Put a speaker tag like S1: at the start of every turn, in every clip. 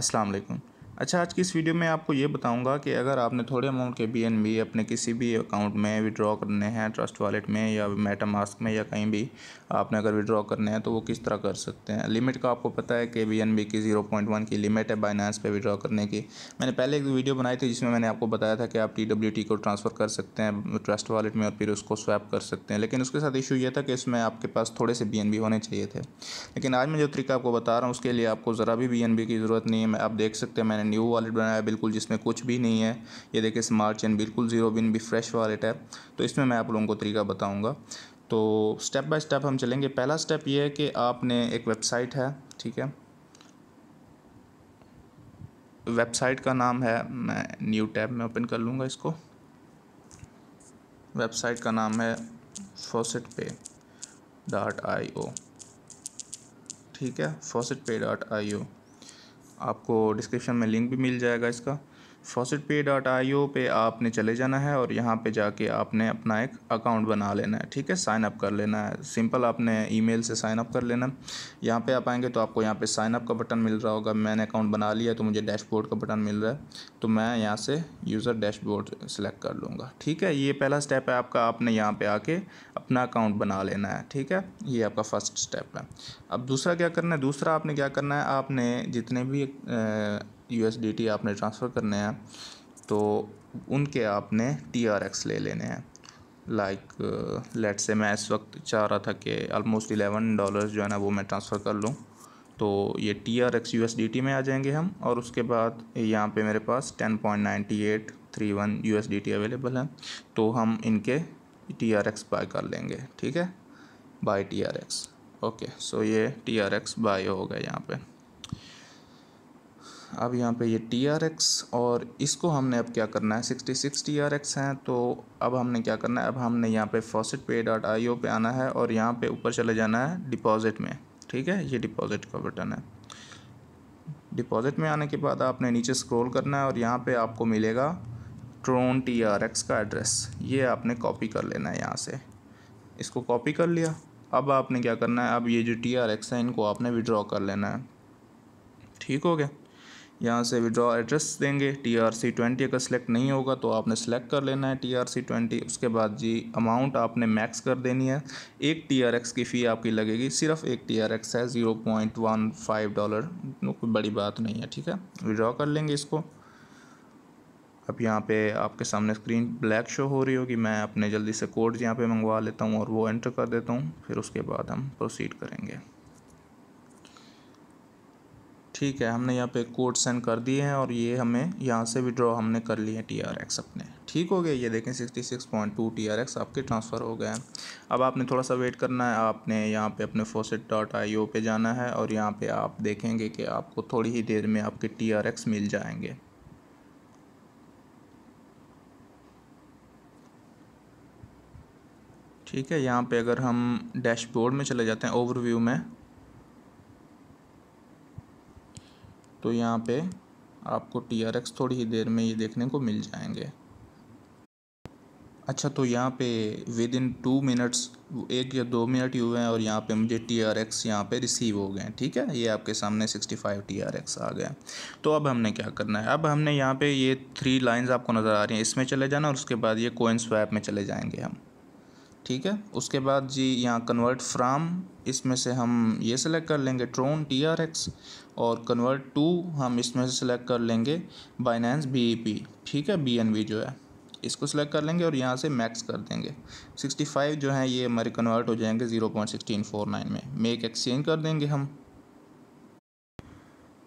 S1: अस्सलाम अच्छा आज की इस वीडियो में आपको ये बताऊंगा कि अगर आपने थोड़े अमाउंट के बी अपने किसी भी अकाउंट में विड्रॉ करने हैं ट्रस्ट वॉलेट में या मेटा मास्क में या कहीं भी आपने अगर विड्रॉ करने हैं तो वो किस तरह कर सकते हैं लिमिट का आपको पता है कि बी की ज़ीरो पॉइंट वन की लिमिट है बाइनांस पे विड्रॉ करने की मैंने पहले एक वीडियो बनाई थी जिसमें मैंने आपको बताया था कि आप टी को ट्रांसफ़र कर सकते हैं ट्रस्ट वॉलेट में और फिर उसको स्वैप कर सकते हैं लेकिन उसके साथ इशू यह था कि इसमें आपके पास थोड़े से बी होने चाहिए थे लेकिन आज मैं जो तरीका आपको बता रहा हूँ उसके लिए आपको ज़रा भी बी की ज़रूरत नहीं है आप देख सकते हैं मैंने न्यू वॉलेट बनाया बिल्कुल जिसमें कुछ भी नहीं है ये देखिए स्मार्ट चेन बिल्कुल ज़ीरो बिन भी फ्रेश वॉलेट है तो इसमें मैं आप लोगों को तरीका बताऊँगा तो स्टेप बाय स्टेप हम चलेंगे पहला स्टेप ये है कि आपने एक वेबसाइट है ठीक है वेबसाइट का नाम है मैं न्यू टैब में ओपन कर लूँगा इसको वेबसाइट का नाम है फोसिट पे डॉट आई ओ ठीक है फोसेट पे डॉट आई ओ आपको डिस्क्रिप्शन में लिंक भी मिल जाएगा इसका फॉसिट पे डॉट आई ओ पे आपने चले जाना है और यहाँ पे जाके आपने अपना एक अकाउंट बना लेना है ठीक है साइन अप कर लेना है सिंपल आपने ईमेल से साइन अप कर लेना यहाँ पे आप आएंगे तो आपको यहाँ पे साइन अप का बटन मिल रहा होगा मैंने अकाउंट बना लिया तो मुझे डैशबोर्ड का बटन मिल रहा है तो मैं यहाँ से यूज़र डैशबोर्ड सेलेक्ट कर लूँगा ठीक है ये पहला स्टेप है आपका आपने यहाँ पर आके अपना अकाउंट बना लेना है ठीक है ये आपका फ़र्स्ट स्टेप है अब दूसरा क्या करना है दूसरा आपने क्या करना है आपने जितने भी यूएसडीटी आपने ट्रांसफ़र करने हैं तो उनके आपने टी ले लेने हैं लाइक लेट से मैं इस वक्त चाह रहा था कि आलमोस्ट इलेवन डॉलर जो है ना वो मैं ट्रांसफ़र कर लूँ तो ये T R X U S D T में आ जाएंगे हम और उसके बाद यहाँ पे मेरे पास ten point ninety eight three one U S D T available है तो हम इनके टी आर एक्स बाय कर लेंगे ठीक है buy T R X okay so ये टी आर एक्स बाय हो गए यहाँ पर अब यहाँ पे ये टी आर एक्स और इसको हमने अब क्या करना है sixty six T R X हैं तो अब हमने क्या करना है अब हमने यहाँ पे फॉसिट पे डॉट आई ओ पे आना है और यहाँ पे ऊपर चले जाना है डिपॉजिट में ठीक है ये डिपॉजिट का बटन है डिपॉजिट में आने के बाद आपने नीचे स्क्रॉल करना है और यहाँ पे आपको मिलेगा ट्रोन टी आर एक्स का एड्रेस ये आपने कॉपी कर लेना है यहाँ से इसको कॉपी कर लिया अब आपने क्या करना है अब ये जो टी आर एक्स है इनको आपने विड्रॉ कर लेना है ठीक हो गया यहाँ से विड्रॉ एड्रेस देंगे टी आर सी ट्वेंटी अगर सेलेक्ट नहीं होगा तो आपने सेलेक्ट कर लेना है टी आर सी ट्वेंटी उसके बाद जी अमाउंट आपने मैक्स कर देनी है एक टी आर एक्स की फ़ी आपकी लगेगी सिर्फ एक टी आर एक्स है zero point one five dollar कोई बड़ी बात नहीं है ठीक है विड्रॉ कर लेंगे इसको अब यहाँ पे आपके सामने स्क्रीन ब्लैक शो हो रही होगी मैं अपने जल्दी से कोड यहाँ पे मंगवा लेता हूँ और वो एंटर कर देता हूँ फिर उसके बाद हम प्रोसीड करेंगे ठीक है हमने यहाँ पे कोड सेंड कर दिए हैं और ये हमें यहाँ से विड्रॉ हमने कर लिए हैं टी आर एक्स अपने ठीक हो गया ये देखें sixty six point two T R X आपके ट्रांसफ़र हो गए हैं अब आपने थोड़ा सा वेट करना है आपने यहाँ पे अपने फोसेट डॉट आई ओ पर जाना है और यहाँ पे आप देखेंगे कि आपको थोड़ी ही देर में आपके टी आर एक्स मिल जाएंगे ठीक है यहाँ पे अगर हम डैशबोर्ड में चले जाते हैं ओवरव्यू में तो यहाँ पे आपको टी आर एक्स थोड़ी ही देर में ये देखने को मिल जाएंगे अच्छा तो यहाँ पे विद इन टू मिनट्स एक या दो मिनट ही हुए हैं और यहाँ पे मुझे टी आर एक्स यहाँ पर रिसीव हो गए हैं ठीक है ये आपके सामने sixty five T R X आ गया तो अब हमने क्या करना है अब हमने यहाँ पे ये थ्री लाइंस आपको नज़र आ रही हैं इसमें चले जाना और उसके बाद ये कोइन स्वैप में चले जाएंगे हम ठीक है उसके बाद जी यहाँ कन्वर्ट फ्राम इसमें से हम ये सिलेक्ट कर लेंगे ट्रोन टी आर एक्स और कन्वर्ट टू हम इसमें से सिलेक्ट कर लेंगे बाइनेंस बी ई पी ठीक है बी एन वी जो है इसको सिलेक्ट कर लेंगे और यहाँ से मैक्स कर देंगे 65 जो है ये हमारे कन्वर्ट हो जाएंगे 0.1649 में मेक एक्सचेंज कर देंगे हम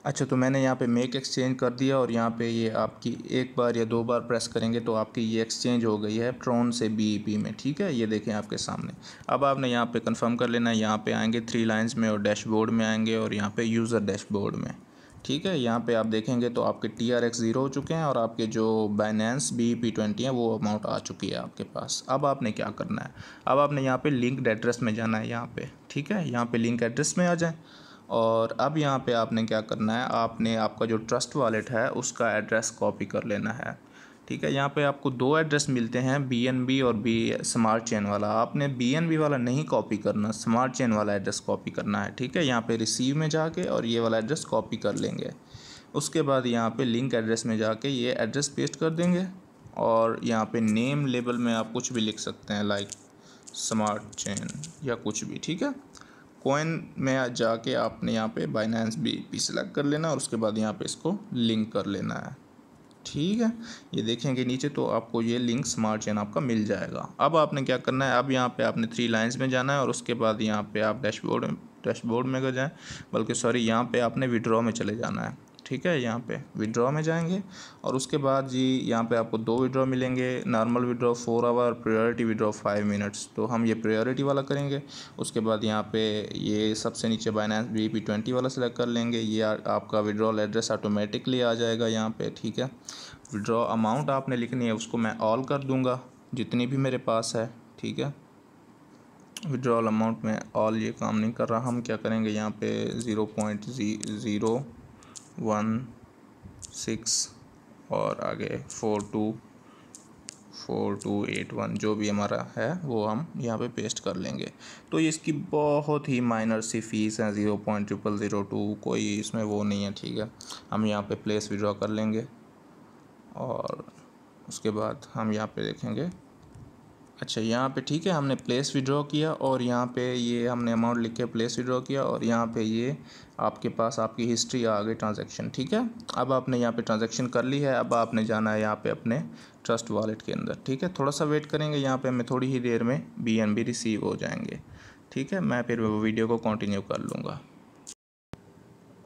S1: अच्छा तो मैंने यहाँ पे मेक एक्सचेंज कर दिया और यहाँ पे ये आपकी एक बार या दो बार प्रेस करेंगे तो आपकी ये एक्सचेंज हो गई है ट्रोन से पी e में ठीक है ये देखें आपके सामने अब आपने यहाँ पे कंफर्म कर लेना है यहाँ पे आएंगे थ्री लाइंस में और डैशबोर्ड में आएंगे और यहाँ पे यूज़र डैशबोर्ड में ठीक है यहाँ पे आप देखेंगे तो आपके टी आर एक्स ज़ीरो हो चुके हैं और आपके जो बाइनेंस बी पी ट्वेंटी है वो अमाउंट आ चुकी है आपके पास अब आपने क्या करना है अब आपने यहाँ पे लिंक एड्रेस में जाना है यहाँ पे ठीक है यहाँ पे लिंक एड्रेस में आ जाएँ और अब यहाँ पे आपने क्या करना है आपने आपका जो ट्रस्ट वॉलेट है उसका एड्रेस कॉपी कर लेना है ठीक है यहाँ पे आपको दो एड्रेस मिलते हैं बी और बी स्मार्ट चेन वाला आपने बी वाला नहीं कॉपी करना स्मार्ट चेन वाला एड्रेस कॉपी करना है ठीक है यहाँ पे रिसीव में जाके और ये वाला एड्रेस कॉपी कर लेंगे उसके बाद यहाँ पे लिंक एड्रेस में जाके ये एड्रेस पेस्ट कर देंगे और यहाँ पे नेम लेबल में आप कुछ भी लिख सकते हैं लाइक स्मार्ट चेन या कुछ भी ठीक है कोइन में जाके आपने यहाँ पे बाइनेंस बी पी सेलेक्ट कर लेना और उसके बाद यहाँ पे इसको लिंक कर लेना है ठीक है ये देखेंगे नीचे तो आपको ये लिंक स्मार्ट चेन आपका मिल जाएगा अब आपने क्या करना है अब यहाँ पे आपने थ्री लाइंस में जाना है और उसके बाद यहाँ पे आप डैशबोर्ड डैशबोर्ड में अगर जाएँ बल्कि सॉरी यहाँ पे आपने विड्रॉ में चले जाना है ठीक है यहाँ पे विड्रॉ में जाएंगे और उसके बाद जी यहाँ पे आपको दो विड्रॉ मिलेंगे normal withdraw four hour priority withdraw five minutes तो हम ये प्रायोरिटी वाला करेंगे उसके बाद यहाँ पे ये सबसे नीचे बाइनेंस बी पी ट्वेंटी वाला सेलेक्ट कर लेंगे ये आ, आपका विड्रॉल एड्रेस ऑटोमेटिकली आ जाएगा यहाँ पर ठीक है विड्रॉ अमाउंट आपने लिखनी है उसको मैं ऑल कर दूँगा जितनी भी मेरे पास है ठीक है विड्रॉल अमाउंट में ऑल ये काम नहीं कर रहा हम क्या करेंगे यहाँ पे zero point zero one six और आगे four two four two eight one जो भी हमारा है वो हम यहाँ पे पेस्ट कर लेंगे तो इसकी बहुत ही माइनर सी फीस है zero point triple zero two कोई इसमें वो नहीं है ठीक है हम यहाँ पे प्लेस विड्रॉ कर लेंगे और उसके बाद हम यहाँ पे देखेंगे अच्छा यहाँ पे ठीक है हमने प्लेस विड्रॉ किया और यहाँ पे ये हमने अमाउंट लिख के प्लेस विड्रॉ किया और यहाँ पे ये आपके पास आपकी हिस्ट्री आ गई ट्रांजैक्शन ठीक है अब आपने यहाँ पे ट्रांजैक्शन कर ली है अब आपने जाना है यहाँ पे अपने ट्रस्ट वॉलेट के अंदर ठीक है थोड़ा सा वेट करेंगे यहाँ पर हमें थोड़ी ही देर में बी रिसीव हो जाएंगे ठीक है मैं फिर वीडियो को कंटिन्यू कर लूँगा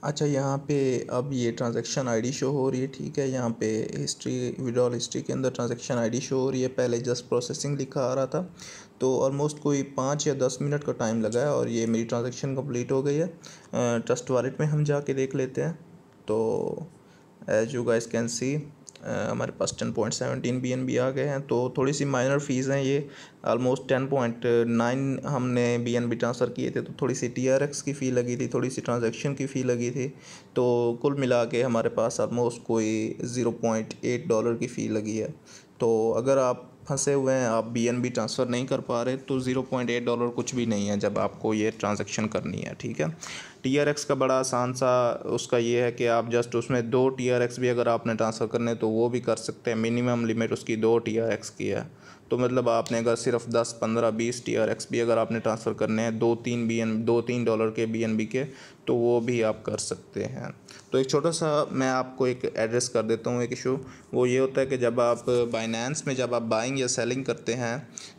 S1: अच्छा यहाँ पे अब ये ट्रांजैक्शन आईडी शो हो रही है ठीक है यहाँ पे हिस्ट्री विड्रॉल हिस्ट्री के अंदर ट्रांजैक्शन आईडी शो हो रही है पहले जस्ट प्रोसेसिंग लिखा आ रहा था तो ऑलमोस्ट कोई पाँच या दस मिनट का टाइम लगा है और ये मेरी ट्रांजैक्शन कंप्लीट हो गई है ट्रस्ट वॉलेट में हम जाके देख लेते हैं तो as you guys can see हमारे पास ten point seventeen B N B आ गए हैं तो थोड़ी सी माइनर फीस हैं ये आलमोस्ट टेन पॉइंट नाइन हमने बी एन बी ट्रांसफ़र किए थे तो थोड़ी सी टी आर एक्स की फ़ी लगी थी थोड़ी सी ट्रांजेक्शन की फ़ी लगी थी तो कुल मिला के हमारे पास आलमोस्ट कोई ज़ीरो पॉइंट एट डॉलर की फ़ी लगी है तो अगर आप फंसे हुए हैं आप बी ट्रांसफ़र नहीं कर पा रहे तो ज़ीरो पॉइंट एट डॉलर कुछ भी नहीं है जब आपको ये ट्रांजेक्शन करनी है ठीक है टी आर एक्स का बड़ा आसान सा उसका ये है कि आप जस्ट उसमें दो टी आर एक्स भी अगर आपने ट्रांसफ़र करने तो वो भी कर सकते हैं मिनिमम लिमिट उसकी दो टी आर एक्स की है तो मतलब आपने अगर सिर्फ दस पंद्रह बीस टी आर एक्स भी अगर आपने ट्रांसफ़र करने हैं दो तीन बी एन दो तीन डॉलर के बी एन बी के तो वो भी आप कर सकते हैं तो एक छोटा सा मैं आपको एक एड्रेस कर देता हूँ एक इशू वो ये होता है कि जब आप बाइनेंस में जब आप बाइंग या सेलिंग करते हैं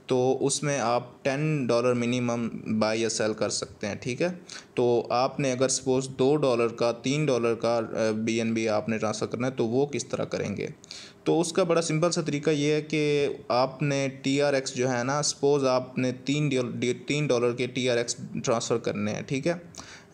S1: तो उसमें आप टेन डॉलर मिनिमम बाई या सेल कर सकते हैं ठीक है तो आपने अगर सपोज़ दो डॉलर का तीन डॉलर का बी एन बी आपने ट्रांसफ़र करना है तो वो किस तरह करेंगे तो उसका बड़ा सिंपल सा तरीका ये है कि आपने टी आर एक्स जो है ना सपोज़ आपने तीन तीन डॉलर के टी आर एक्स ट्रांसफ़र करने हैं ठीक है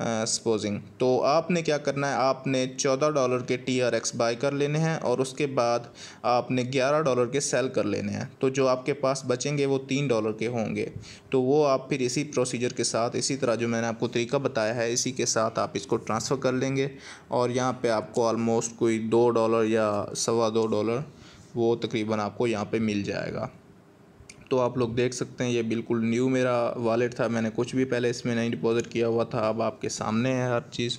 S1: सपोजिंग तो आपने क्या करना है आपने चौदह डॉलर के टी आर एक्स बाई कर लेने हैं और उसके बाद आपने ग्यारह डॉलर के सेल कर लेने हैं तो जो आपके पास बचेंगे वो तीन डॉलर के होंगे तो वो आप फिर इसी प्रोसीजर के साथ इसी तरह जो मैंने आपको तरीका बताया है इसी के साथ आप इसको ट्रांसफ़र कर लेंगे और यहाँ पर आपको ऑलमोस्ट कोई दो डॉलर या सवा दो डॉलर वो तकरीबन आपको यहाँ पर मिल जाएगा तो आप लोग देख सकते हैं ये बिल्कुल न्यू मेरा वॉलेट था मैंने कुछ भी पहले इसमें नहीं डिपॉज़िट किया हुआ था अब आपके सामने है हर चीज़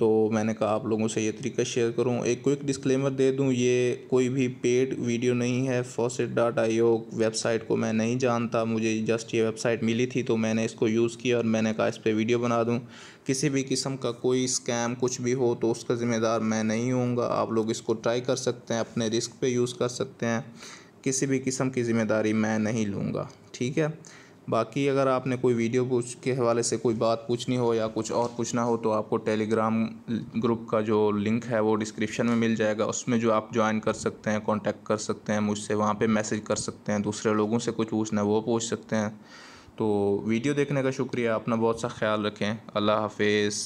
S1: तो मैंने कहा आप लोगों से ये तरीका शेयर करूं एक क्विक डिस्क्लेमर दे दूं ये कोई भी पेड वीडियो नहीं है फोसेट डाट आई वेबसाइट को मैं नहीं जानता मुझे जस्ट ये वेबसाइट मिली थी तो मैंने इसको यूज़ किया और मैंने कहा इस पर वीडियो बना दूं किसी भी किस्म का कोई स्कैम कुछ भी हो तो उसका ज़िम्मेदार मैं नहीं हूँगा आप लोग इसको ट्राई कर सकते हैं अपने रिस्क पर यूज़ कर सकते हैं किसी भी किस्म की ज़िम्मेदारी मैं नहीं लूँगा ठीक है बाकी अगर आपने कोई वीडियो पूछ के हवाले से कोई बात पूछनी हो या कुछ और पूछना हो तो आपको टेलीग्राम ग्रुप का जो लिंक है वो डिस्क्रिप्शन में मिल जाएगा उसमें जो आप ज्वाइन कर सकते हैं कांटेक्ट कर सकते हैं मुझसे वहाँ पे मैसेज कर सकते हैं दूसरे लोगों से कुछ पूछना है वो पूछ सकते हैं तो वीडियो देखने का शुक्रिया अपना बहुत सा ख्याल रखें अल्लाह हाफिज़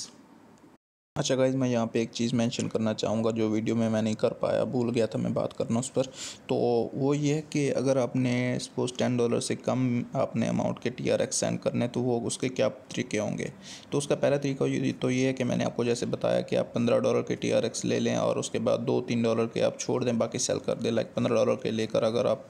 S1: अच्छा गाइज मैं यहाँ पे एक चीज़ मेंशन करना चाहूँगा जो वीडियो में मैं नहीं कर पाया भूल गया था मैं बात करना उस पर तो वो ये है कि अगर आपने सपोज टेन डॉलर से कम आपने अमाउंट के टी आर एक्स सेंड करने तो वो उसके क्या तरीके होंगे तो उसका पहला तरीका तो ये है कि मैंने आपको जैसे बताया कि आप पंद्रह डॉलर के टी आर एक्स ले लें और उसके बाद दो तीन डॉलर के आप छोड़ दें बाकी सेल कर दें लाइक पंद्रह डॉलर के लेकर अगर आप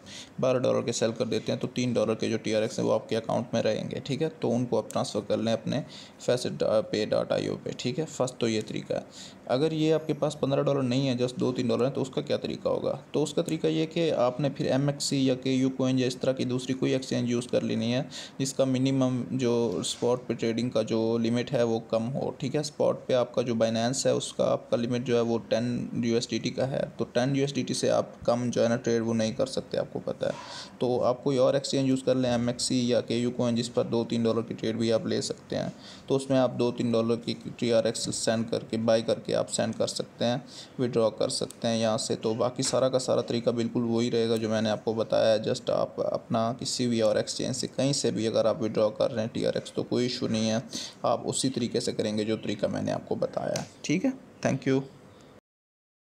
S1: बारह डॉलर के सेल कर देते हैं तो तीन डॉलर के जो टी आर एक्स हैं वो आपके अकाउंट में रहेंगे ठीक है तो उनको आप ट्रांसफ़र कर लें अपने फैसे पे डाट आई ओ पे ठीक है फर्स्ट तो ये ये तरीका है अगर ये आपके पास पंद्रह डॉलर नहीं है जस्ट दो तीन डॉलर है तो उसका क्या तरीका होगा तो उसका तरीका ये कि आपने फिर एम या के यू कोइन या इस तरह की दूसरी कोई एक्सचेंज यूज़ कर लेनी है जिसका मिनिमम जो स्पॉट पे ट्रेडिंग का जो लिमिट है वो कम हो ठीक है स्पॉट पे आपका जो बाइनेंस है उसका आपका लिमिट जो है वो टेन यू का है तो टेन यू से आप कम जो है ना ट्रेड वो नहीं कर सकते आपको पता है तो आप कोई और एक्सचेंज यूज़ कर लें एम या के यू कोइन जिस पर दो तीन डॉलर की ट्रेड भी आप ले सकते हैं तो उसमें आप दो तीन डॉलर की टी आर सेंड सेंड करके बाई करके आप सेंड कर सकते हैं विड्रॉ कर सकते हैं यहाँ से तो बाकी सारा का सारा तरीका बिल्कुल वही रहेगा जो मैंने आपको बताया जस्ट आप अपना किसी भी और एक्सचेंज से कहीं से भी अगर आप विड्रॉ कर रहे हैं टी तो कोई इशू नहीं है आप उसी तरीके से करेंगे जो तरीका मैंने आपको बताया ठीक है थैंक यू